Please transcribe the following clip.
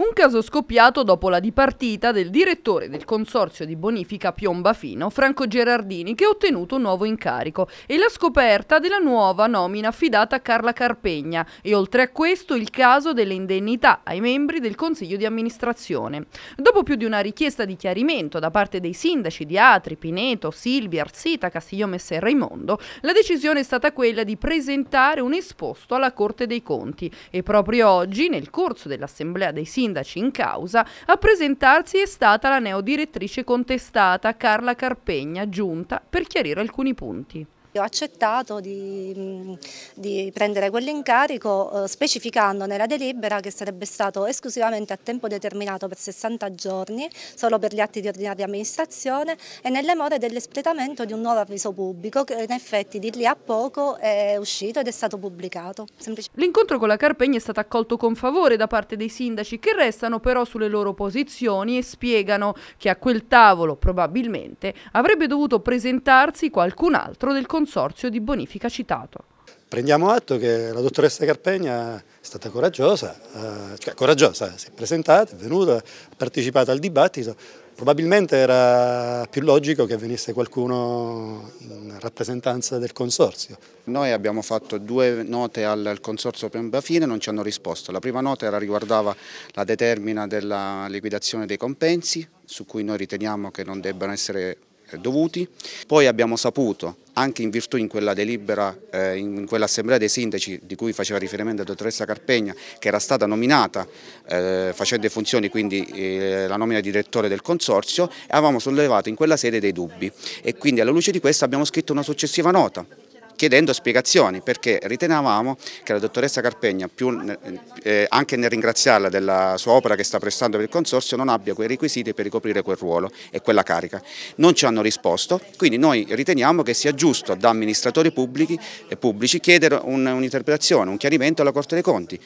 Un caso scoppiato dopo la dipartita del direttore del consorzio di bonifica Piombafino, Franco Gerardini, che ha ottenuto un nuovo incarico e la scoperta della nuova nomina affidata a Carla Carpegna e oltre a questo il caso delle indennità ai membri del consiglio di amministrazione. Dopo più di una richiesta di chiarimento da parte dei sindaci di Atri, Pineto, Silvia, Arsita, Castigliomesse e Raimondo, la decisione è stata quella di presentare un esposto alla Corte dei Conti e proprio oggi, nel corso dell'Assemblea dei Sindaci, sindaci in causa, a presentarsi è stata la neodirettrice contestata Carla Carpegna, giunta per chiarire alcuni punti. Ho accettato di, mm, di, prendere quell'incarico eh, specificando nella delibera che sarebbe stato esclusivamente a tempo determinato per 60 giorni, solo per gli atti di ordinaria amministrazione e nelle more dell'espletamento di un nuovo avviso pubblico che in effetti di lì a poco è uscito ed è stato pubblicato. L'incontro con la Carpegna è stato accolto con favore da parte dei sindaci che restano però sulle loro posizioni e spiegano che a quel tavolo probabilmente avrebbe dovuto presentarsi qualcun altro del Consiglio consorzio di bonifica citato. Prendiamo atto che la dottoressa Carpegna è stata coraggiosa, eh, cioè coraggiosa, si è presentata, è venuta, ha partecipato al dibattito, probabilmente era più logico che venisse qualcuno in rappresentanza del consorzio. Noi abbiamo fatto due note al, consorzio prima Bafine e non ci hanno risposto. La prima nota era, riguardava la determina della liquidazione dei compensi, su cui noi riteniamo che non debbano essere dovuti. Poi abbiamo saputo anche in virtù in quella delibera, eh, in quell'assemblea dei sindaci di cui faceva riferimento la dottoressa Carpegna, che era stata nominata eh, facendo funzioni, quindi eh, la nomina di direttore del consorzio, avevamo sollevato in quella sede dei dubbi e quindi alla luce di questo abbiamo scritto una successiva nota chiedendo spiegazioni perché ritenevamo che la dottoressa Carpegna, più, eh, anche nel ringraziarla della sua opera che sta prestando per il Consorzio, non abbia quei requisiti per ricoprire quel ruolo e quella carica. Non ci hanno risposto, quindi noi riteniamo che sia giusto da amministratori pubblici, eh, pubblici chiedere un'interpretazione, un chiarimento alla Corte dei Conti.